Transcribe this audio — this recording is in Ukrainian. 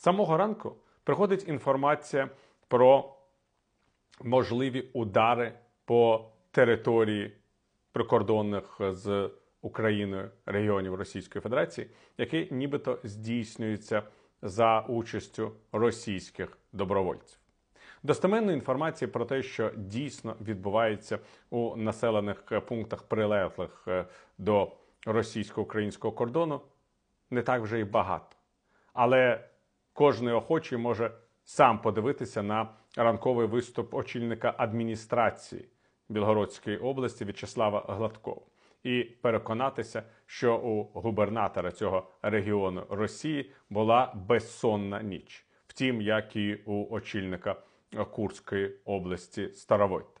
самого ранку приходить інформація про можливі удари по території прикордонних з Україною регіонів Російської Федерації, які нібито здійснюються за участю російських добровольців. Достеменної інформації про те, що дійсно відбувається у населених пунктах прилеглих е, до російсько-українського кордону, не так вже й багато. Але кожний охочий може сам подивитися на ранковий виступ очільника адміністрації Білгородської області В'ячеслава Гладкова і переконатися, що у губернатора цього регіону Росії була безсонна ніч, втім, як і у очільника Курської області Старовойт.